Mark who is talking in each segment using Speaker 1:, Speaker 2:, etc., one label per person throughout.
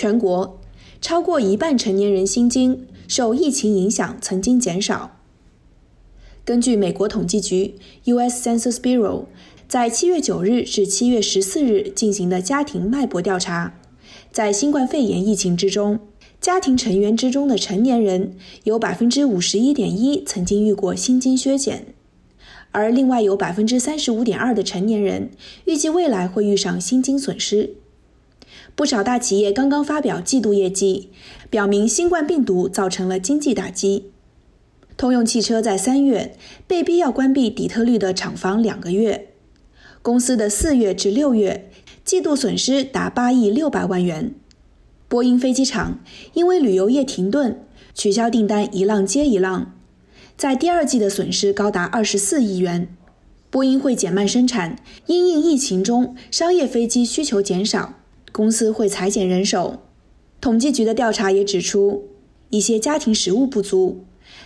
Speaker 1: 全国超过一半成年人薪金受疫情影响曾经减少。根据美国统计局 （U.S. Census Bureau） 在七月九日至七月十四日进行的家庭脉搏调查，在新冠肺炎疫情之中，家庭成员之中的成年人有百分之五十一点一曾经遇过薪金削减，而另外有百分之三十五点二的成年人预计未来会遇上薪金损失。不少大企业刚刚发表季度业绩，表明新冠病毒造成了经济打击。通用汽车在三月被逼要关闭底特律的厂房两个月，公司的四月至六月季度损失达八亿六百万元。波音飞机场因为旅游业停顿，取消订单一浪接一浪，在第二季的损失高达二十四亿元。波音会减慢生产，因应疫情中商业飞机需求减少。公司会裁减人手。统计局的调查也指出，一些家庭食物不足。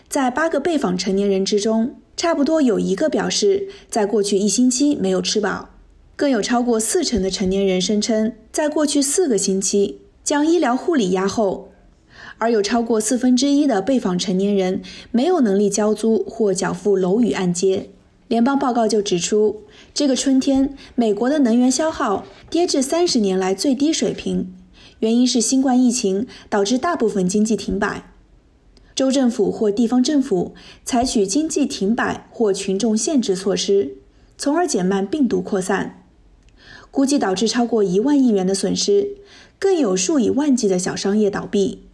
Speaker 1: 在八个被访成年人之中，差不多有一个表示在过去一星期没有吃饱。更有超过四成的成年人声称，在过去四个星期将医疗护理压后，而有超过四分之一的被访成年人没有能力交租或缴付楼宇按揭。联邦报告就指出，这个春天，美国的能源消耗跌至三十年来最低水平，原因是新冠疫情导致大部分经济停摆，州政府或地方政府采取经济停摆或群众限制措施，从而减慢病毒扩散，估计导致超过一万亿元的损失，更有数以万计的小商业倒闭。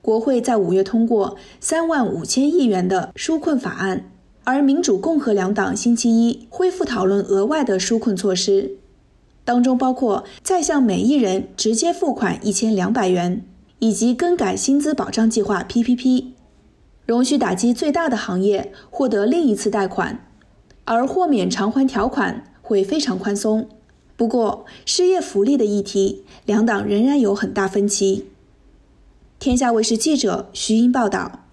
Speaker 1: 国会在五月通过三万五千亿元的纾困法案。而民主共和两党星期一恢复讨论额外的纾困措施，当中包括再向每一人直接付款一千两百元，以及更改薪资保障计划 PPP，容许打击最大的行业获得另一次贷款，而豁免偿还条款会非常宽松。不过，失业福利的议题两党仍然有很大分歧。天下卫视记者徐英报道。